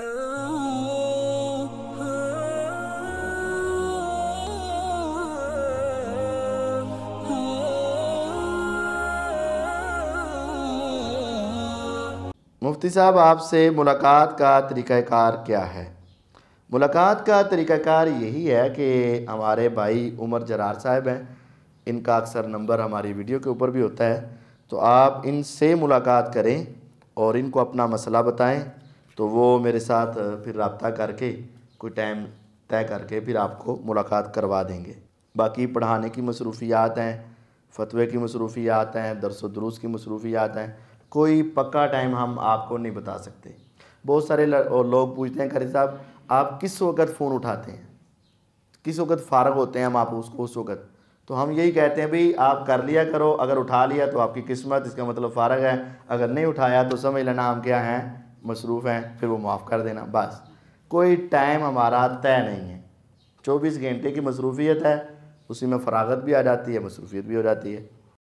मुफ्ती साहब आपसे मुलाकात का तरीक़ाकार क्या है मुलाकात का तरीक़ाकार यही है कि हमारे भाई उमर जरार साहब हैं इनका अक्सर नंबर हमारी वीडियो के ऊपर भी होता है तो आप इनसे मुलाकात करें और इनको अपना मसला बताएं तो वो मेरे साथ फिर रबता करके कोई टाइम तय करके फिर आपको मुलाकात करवा देंगे बाकी पढ़ाने की मसरूफियात हैं फतवे की मसरूफियात हैं दरस दरूस की मसरूफियात हैं कोई पक्का टाइम हम आपको नहीं बता सकते बहुत सारे लोग पूछते हैं करी साहब आप किस वक्त फ़ोन उठाते हैं किस वक्त फारग होते हैं हम आप उसको उस वक्त तो हम यही कहते हैं भाई आप कर लिया करो अगर उठा लिया तो आपकी किस्मत इसका मतलब फ़ारग है अगर नहीं उठाया तो समझ लेना हम क्या हैं मसरूफ़ हैं फिर वो माफ़ कर देना बस कोई टाइम हमारा तय नहीं है चौबीस घंटे की मसरूफियत है उसी में फरागत भी आ जाती है मसरूफियत भी हो जाती है